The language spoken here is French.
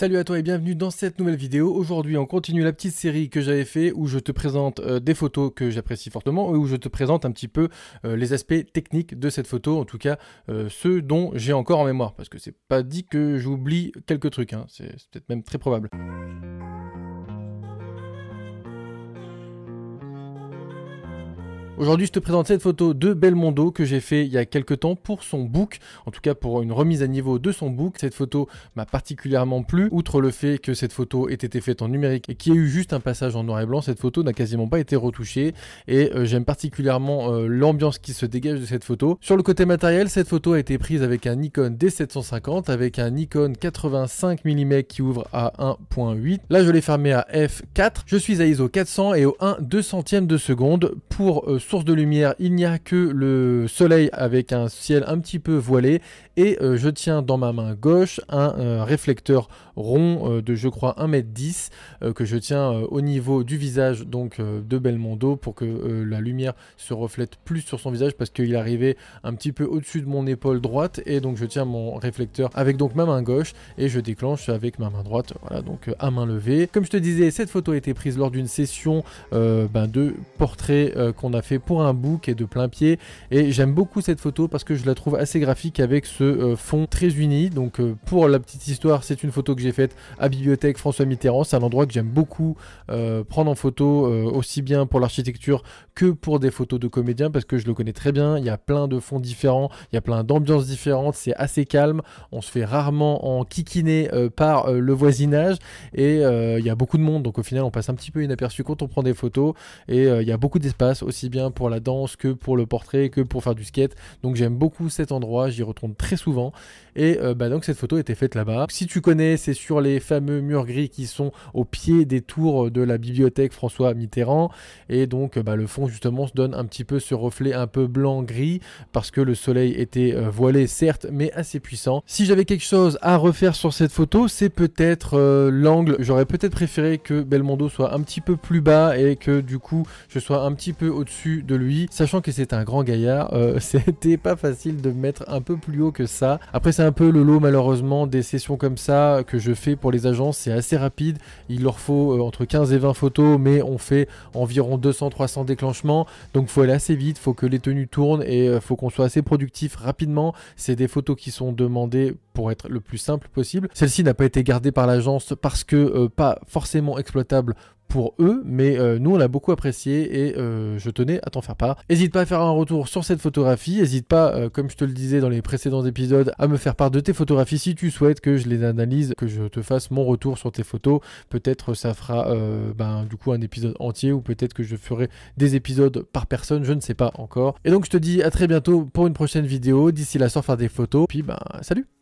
Salut à toi et bienvenue dans cette nouvelle vidéo. Aujourd'hui, on continue la petite série que j'avais fait où je te présente euh, des photos que j'apprécie fortement et où je te présente un petit peu euh, les aspects techniques de cette photo, en tout cas euh, ceux dont j'ai encore en mémoire, parce que c'est pas dit que j'oublie quelques trucs, hein. c'est peut-être même très probable. Aujourd'hui, je te présente cette photo de Belmondo que j'ai fait il y a quelques temps pour son book, en tout cas pour une remise à niveau de son book. Cette photo m'a particulièrement plu, outre le fait que cette photo ait été faite en numérique et qu'il y ait eu juste un passage en noir et blanc, cette photo n'a quasiment pas été retouchée et euh, j'aime particulièrement euh, l'ambiance qui se dégage de cette photo. Sur le côté matériel, cette photo a été prise avec un Nikon D750, avec un Nikon 85 mm qui ouvre à 1.8. Là, je l'ai fermé à f4. Je suis à ISO 400 et au 1 200 de seconde pour ce euh, source de lumière, il n'y a que le soleil avec un ciel un petit peu voilé et euh, je tiens dans ma main gauche un euh, réflecteur rond euh, de je crois 1m10 que je tiens au niveau du visage donc de Belmondo pour que la lumière se reflète plus sur son visage parce qu'il arrivait un petit peu au-dessus de mon épaule droite et donc je tiens mon réflecteur avec donc ma main gauche et je déclenche avec ma main droite voilà donc à main levée. Comme je te disais cette photo a été prise lors d'une session ben, de portrait qu'on a fait pour un book et de plein pied. Et j'aime beaucoup cette photo parce que je la trouve assez graphique avec ce euh, fond très uni. Donc euh, pour la petite histoire, c'est une photo que j'ai faite à Bibliothèque François Mitterrand. C'est un endroit que j'aime beaucoup euh, prendre en photo, aussi bien pour l'architecture que pour des photos de comédiens parce que je le connais très bien. Il y a plein de fonds différents, il y a plein d'ambiances différentes. C'est assez calme. On se fait rarement en kikiner par le voisinage et il y a beaucoup de monde. Donc au final, on passe un petit peu inaperçu quand on prend des photos et il y a beaucoup d'espace aussi bien pour la danse que pour le portrait, que pour faire du skate. Donc j'aime beaucoup cet endroit, j'y retourne très souvent. Et euh, bah, donc cette photo était faite là-bas. Si tu connais, c'est sur les fameux murs gris qui sont au pied des tours de la bibliothèque François Mitterrand. Et donc bah, le fond justement se donne un petit peu ce reflet un peu blanc-gris parce que le soleil était euh, voilé certes, mais assez puissant. Si j'avais quelque chose à refaire sur cette photo, c'est peut-être euh, l'angle. J'aurais peut-être préféré que Belmondo soit un petit peu plus bas et que du coup je sois un petit peu au-dessus de lui. Sachant que c'est un grand gaillard, euh, c'était pas facile de mettre un peu plus haut que ça. Après, c'est un peu le lot malheureusement des sessions comme ça que je fais pour les agences. C'est assez rapide. Il leur faut euh, entre 15 et 20 photos, mais on fait environ 200-300 déclenchements. Donc, faut aller assez vite. Faut que les tenues tournent et euh, faut qu'on soit assez productif rapidement. C'est des photos qui sont demandées pour être le plus simple possible. Celle-ci n'a pas été gardée par l'agence parce que pas forcément exploitable pour eux, mais euh, nous on l'a beaucoup apprécié et euh, je tenais à t'en faire part. N'hésite pas à faire un retour sur cette photographie, n'hésite pas, euh, comme je te le disais dans les précédents épisodes, à me faire part de tes photographies si tu souhaites que je les analyse, que je te fasse mon retour sur tes photos. Peut-être ça fera ben, du coup un épisode entier ou peut-être que je ferai des épisodes par personne, je ne sais pas encore. Et donc je te dis à très bientôt pour une prochaine vidéo, d'ici là sors faire des photos, puis ben salut